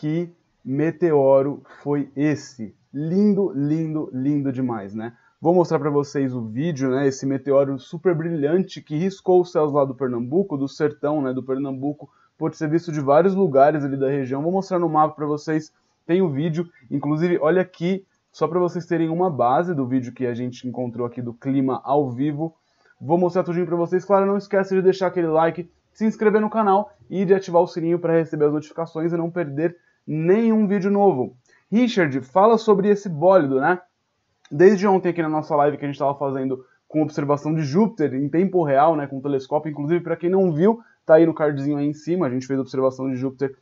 que meteoro foi esse? Lindo, lindo, lindo demais, né? Vou mostrar para vocês o vídeo, né? Esse meteoro super brilhante que riscou os céus lá do Pernambuco, do sertão, né? Do Pernambuco, pode ser visto de vários lugares ali da região. Vou mostrar no mapa para vocês. Tem o um vídeo, inclusive, olha aqui, só para vocês terem uma base do vídeo que a gente encontrou aqui do clima ao vivo. Vou mostrar tudinho para vocês. Claro, não esquece de deixar aquele like, se inscrever no canal e de ativar o sininho para receber as notificações e não perder nenhum vídeo novo. Richard, fala sobre esse bólido, né? Desde ontem aqui na nossa live que a gente estava fazendo com observação de Júpiter em tempo real, né, com o telescópio, inclusive para quem não viu, tá aí no cardzinho aí em cima, a gente fez observação de Júpiter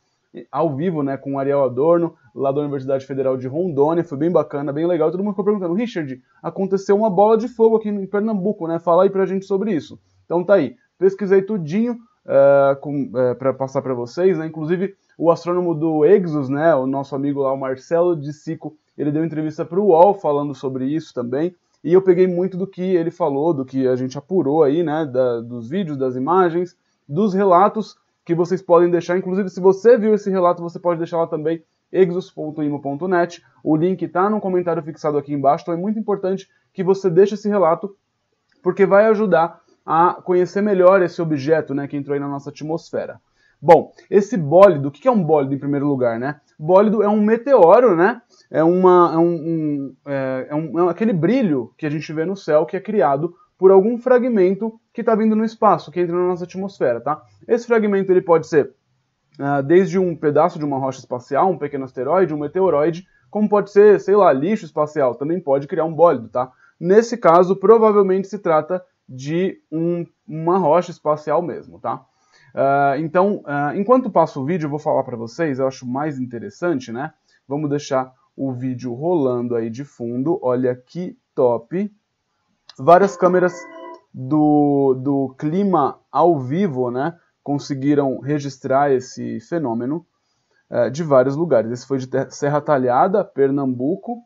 ao vivo, né, com o Ariel Adorno, lá da Universidade Federal de Rondônia, foi bem bacana, bem legal, todo mundo ficou perguntando, Richard, aconteceu uma bola de fogo aqui em Pernambuco, né, fala aí pra gente sobre isso. Então tá aí, pesquisei tudinho uh, eh, uh eh, para passar para vocês, né, inclusive o astrônomo do Exus, né, o nosso amigo lá, o Marcelo de Sico, ele deu entrevista para o UOL falando sobre isso também. E eu peguei muito do que ele falou, do que a gente apurou aí, né, da, dos vídeos, das imagens, dos relatos que vocês podem deixar. Inclusive, se você viu esse relato, você pode deixar lá também exos.imo.net. O link está no comentário fixado aqui embaixo, então é muito importante que você deixe esse relato, porque vai ajudar a conhecer melhor esse objeto né, que entrou aí na nossa atmosfera. Bom, esse bólido, o que é um bólido em primeiro lugar, né? Bólido é um meteoro, né? É, uma, é, um, um, é, é um, é aquele brilho que a gente vê no céu que é criado por algum fragmento que está vindo no espaço, que entra na nossa atmosfera, tá? Esse fragmento ele pode ser uh, desde um pedaço de uma rocha espacial, um pequeno asteroide, um meteoroide, como pode ser, sei lá, lixo espacial, também pode criar um bólido, tá? Nesse caso, provavelmente se trata de um, uma rocha espacial mesmo, tá? Uh, então, uh, enquanto passo o vídeo, eu vou falar para vocês, eu acho mais interessante, né? Vamos deixar o vídeo rolando aí de fundo, olha que top. Várias câmeras do, do clima ao vivo, né? Conseguiram registrar esse fenômeno uh, de vários lugares. Esse foi de Serra Talhada, Pernambuco,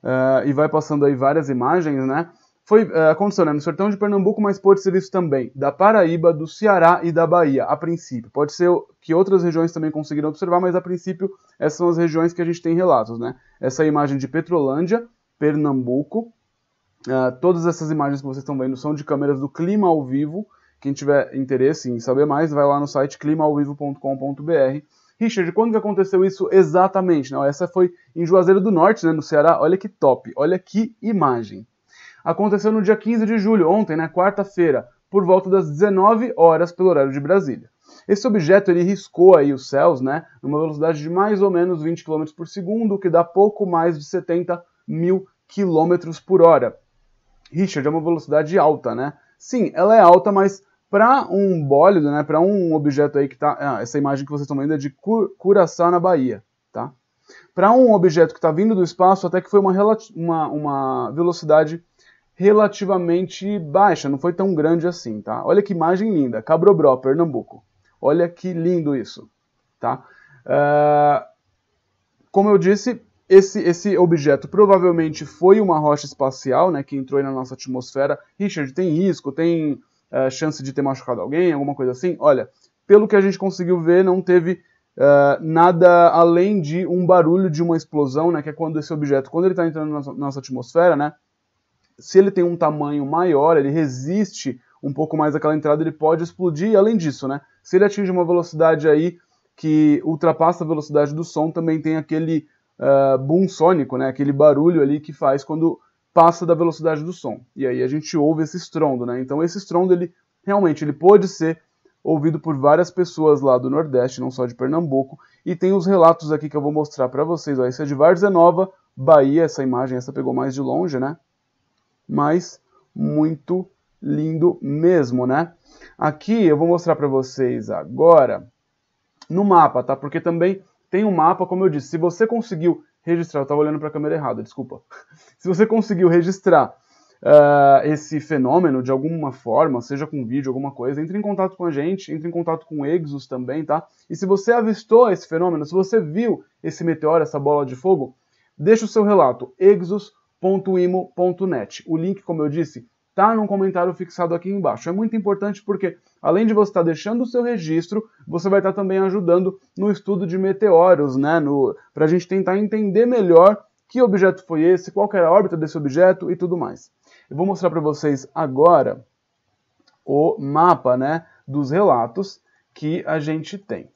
eh, e vai passando aí várias imagens, né? foi, uh, aconteceu né, no sertão de Pernambuco, mas pode ser isso também, da Paraíba, do Ceará e da Bahia, a princípio. Pode ser que outras regiões também conseguiram observar, mas a princípio essas são as regiões que a gente tem relatos, né? Essa imagem de Petrolândia, Pernambuco, uh, todas essas imagens que vocês estão vendo são de câmeras do clima ao vivo. Quem tiver interesse em saber mais, vai lá no site climaovivo.com.br. Richard, quando que aconteceu isso exatamente? Não, essa foi em Juazeiro do Norte, né, no Ceará. Olha que top, olha que imagem aconteceu no dia 15 de julho, ontem, né, quarta-feira, por volta das 19 horas pelo horário de Brasília. Esse objeto ele riscou aí os céus, né, numa velocidade de mais ou menos 20 km por segundo, o que dá pouco mais de 70 mil km por hora. Richard é uma velocidade alta, né? Sim, ela é alta, mas para um bólido, né, para um objeto aí que está, ah, essa imagem que vocês estão vendo é de Curaçao, na Bahia, tá? Para um objeto que está vindo do espaço, até que foi uma, uma, uma velocidade relativamente baixa, não foi tão grande assim, tá? Olha que imagem linda, Cabrobró, Pernambuco. Olha que lindo isso, tá? Uh, como eu disse, esse, esse objeto provavelmente foi uma rocha espacial, né, que entrou na nossa atmosfera. Richard, tem risco, tem uh, chance de ter machucado alguém, alguma coisa assim? Olha, pelo que a gente conseguiu ver, não teve Uh, nada além de um barulho de uma explosão, né, que é quando esse objeto, quando ele está entrando na nossa atmosfera, né, se ele tem um tamanho maior, ele resiste um pouco mais àquela entrada, ele pode explodir. E além disso, né, se ele atinge uma velocidade aí que ultrapassa a velocidade do som, também tem aquele uh, boom sônico, né, aquele barulho ali que faz quando passa da velocidade do som. E aí a gente ouve esse estrondo, né? Então esse estrondo ele realmente ele pode ser ouvido por várias pessoas lá do Nordeste, não só de Pernambuco, e tem os relatos aqui que eu vou mostrar para vocês. Ó, esse é de Várzea Nova, Bahia, essa imagem essa pegou mais de longe, né? mas muito lindo mesmo, né? Aqui eu vou mostrar para vocês agora no mapa, tá? Porque também tem um mapa, como eu disse, se você conseguiu registrar, eu estava olhando para a câmera errada, desculpa. se você conseguiu registrar uh, esse fenômeno de alguma forma, seja com vídeo, alguma coisa, entre em contato com a gente, entre em contato com o Exos também, tá? E se você avistou esse fenômeno, se você viu esse meteoro, essa bola de fogo, deixa o seu relato, exos .imo.net. O link, como eu disse, está num comentário fixado aqui embaixo. É muito importante porque, além de você estar tá deixando o seu registro, você vai estar tá também ajudando no estudo de meteoros, né? Para a gente tentar entender melhor que objeto foi esse, qual era a órbita desse objeto e tudo mais. Eu vou mostrar para vocês agora o mapa né, dos relatos que a gente tem.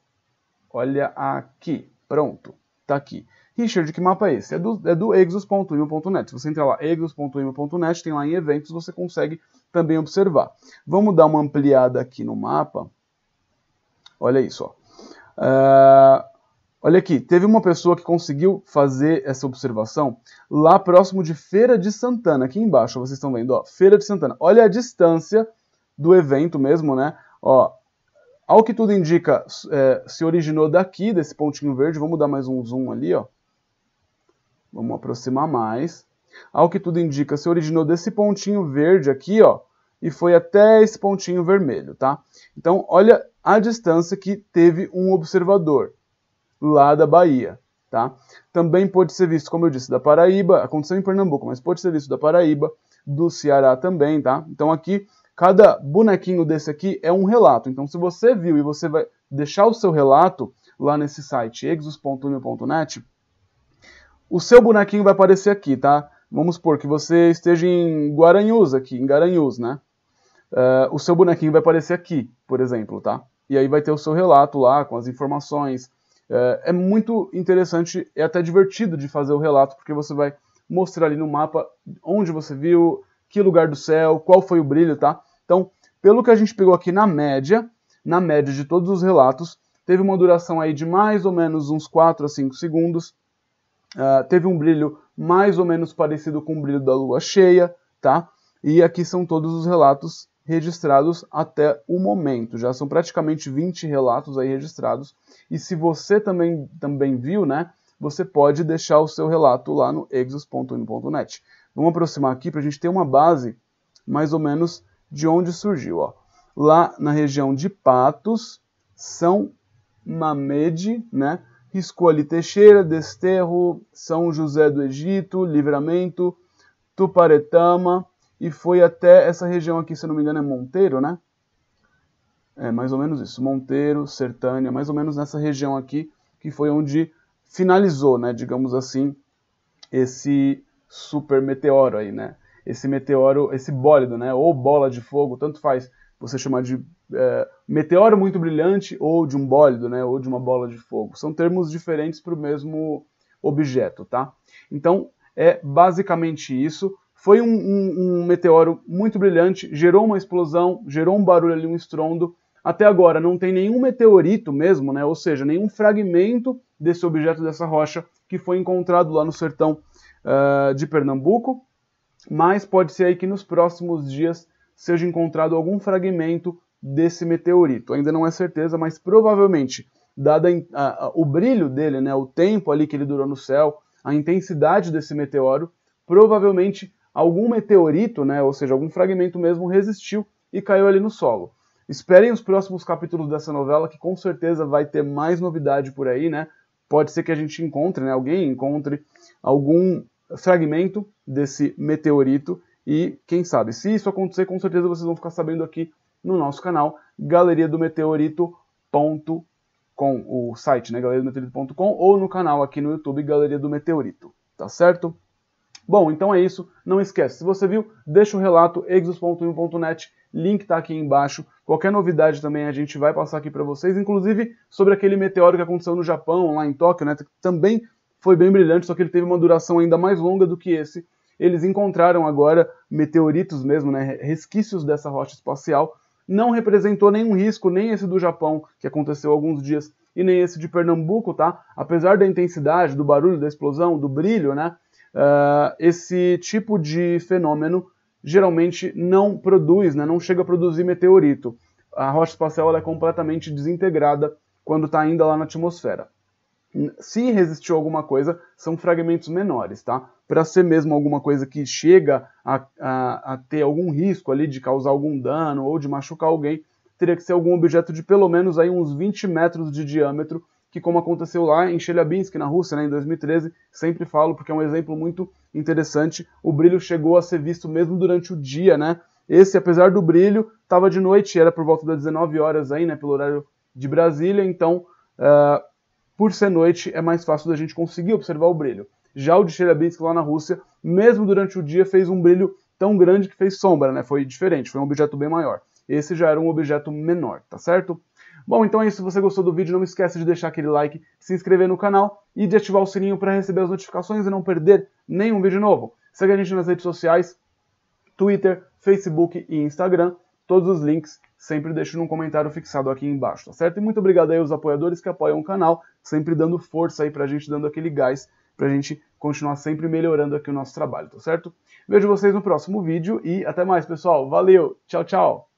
Olha aqui, pronto, está aqui. Richard, que mapa é esse? É do, é do exos.imo.net. Se você entrar lá, exos.imo.net, tem lá em eventos, você consegue também observar. Vamos dar uma ampliada aqui no mapa. Olha isso, ó. Uh, olha aqui, teve uma pessoa que conseguiu fazer essa observação lá próximo de Feira de Santana, aqui embaixo, vocês estão vendo, ó, Feira de Santana. Olha a distância do evento mesmo, né? Ó, ao que tudo indica, é, se originou daqui, desse pontinho verde. Vamos dar mais um zoom ali, ó. Vamos aproximar mais. Ao que tudo indica, se originou desse pontinho verde aqui, ó, e foi até esse pontinho vermelho, tá? Então, olha a distância que teve um observador lá da Bahia, tá? Também pode ser visto, como eu disse, da Paraíba, aconteceu em Pernambuco, mas pode ser visto da Paraíba, do Ceará também, tá? Então, aqui, cada bonequinho desse aqui é um relato. Então, se você viu e você vai deixar o seu relato lá nesse site exus.unio.net, o seu bonequinho vai aparecer aqui, tá? Vamos supor que você esteja em Guaranhuns aqui, em Garanhuns, né? Uh, o seu bonequinho vai aparecer aqui, por exemplo, tá? E aí vai ter o seu relato lá, com as informações. Uh, é muito interessante, é até divertido de fazer o relato, porque você vai mostrar ali no mapa onde você viu, que lugar do céu, qual foi o brilho, tá? Então, pelo que a gente pegou aqui na média, na média de todos os relatos, teve uma duração aí de mais ou menos uns 4 a 5 segundos, ah, teve um brilho mais ou menos parecido com o brilho da lua cheia, tá? E aqui são todos os relatos registrados até o momento. Já são praticamente 20 relatos aí registrados. E se você também, também viu, né? Você pode deixar o seu relato lá no exos.uni.net. Vamos aproximar aqui para a gente ter uma base mais ou menos de onde surgiu. Ó. Lá na região de Patos, São Mamede, né? Escolhe Teixeira, Desterro, São José do Egito, Livramento, Tuparetama e foi até essa região aqui, se não me engano é Monteiro, né? É mais ou menos isso, Monteiro, Sertânia, mais ou menos nessa região aqui que foi onde finalizou, né, digamos assim, esse super meteoro aí, né? Esse meteoro, esse bólido, né? Ou bola de fogo, tanto faz você chamar de é, meteoro muito brilhante ou de um bólido, né, ou de uma bola de fogo. São termos diferentes para o mesmo objeto, tá? Então, é basicamente isso. Foi um, um, um, meteoro muito brilhante, gerou uma explosão, gerou um barulho ali, um estrondo. Até agora não tem nenhum meteorito mesmo, né? Ou seja, nenhum fragmento desse objeto, dessa rocha, que foi encontrado lá no sertão uh, de Pernambuco. Mas pode ser aí que nos próximos dias seja encontrado algum fragmento desse meteorito. Ainda não é certeza, mas provavelmente, dado a, a, o brilho dele, né, o tempo ali que ele durou no céu, a intensidade desse meteoro, provavelmente algum meteorito, né, ou seja, algum fragmento mesmo, resistiu e caiu ali no solo. Esperem os próximos capítulos dessa novela, que com certeza vai ter mais novidade por aí, né? Pode ser que a gente encontre, né? Alguém encontre algum fragmento desse meteorito e quem sabe, se isso acontecer, com certeza vocês vão ficar sabendo aqui no nosso canal, galeria do meteorito.com, o site, né, galeria do meteorito.com, ou no canal aqui no YouTube, Galeria do Meteorito, tá certo? Bom, então é isso. Não esquece, se você viu, deixa o relato exos.1.net, link tá aqui embaixo. Qualquer novidade também a gente vai passar aqui para vocês, inclusive sobre aquele meteoro que aconteceu no Japão, lá em Tóquio, né? Também foi bem brilhante, só que ele teve uma duração ainda mais longa do que esse eles encontraram agora meteoritos mesmo, né, resquícios dessa rocha espacial. Não representou nenhum risco, nem esse do Japão, que aconteceu há alguns dias, e nem esse de Pernambuco, tá? Apesar da intensidade, do barulho, da explosão, do brilho, né? Uh, esse tipo de fenômeno geralmente não produz, né? Não chega a produzir meteorito. A rocha espacial é completamente desintegrada quando está ainda lá na atmosfera se resistiu alguma coisa, são fragmentos menores, tá? Para ser mesmo alguma coisa que chega a, a, a, ter algum risco ali de causar algum dano ou de machucar alguém, teria que ser algum objeto de pelo menos aí uns 20 metros de diâmetro, que como aconteceu lá em Chelyabinsk, na Rússia, né, em 2013, sempre falo porque é um exemplo muito interessante, o brilho chegou a ser visto mesmo durante o dia, né? Esse, apesar do brilho, estava de noite, era por volta das 19 horas aí, né, pelo horário de Brasília, então... Uh, por ser noite é mais fácil da gente conseguir observar o brilho. Já o de Chelyabinsk lá na Rússia, mesmo durante o dia, fez um brilho tão grande que fez sombra, né? Foi diferente, foi um objeto bem maior. Esse já era um objeto menor, tá certo? Bom, então é isso. Se você gostou do vídeo, não esquece de deixar aquele like, se inscrever no canal e de ativar o sininho para receber as notificações e não perder nenhum vídeo novo. Segue a gente nas redes sociais, Twitter, Facebook e Instagram. Todos os links sempre deixe num comentário fixado aqui embaixo, tá certo? E muito obrigado aí aos apoiadores que apoiam o canal, sempre dando força aí pra gente, dando aquele gás pra gente continuar sempre melhorando aqui o nosso trabalho, tá certo? Vejo vocês no próximo vídeo e até mais, pessoal. Valeu, tchau, tchau!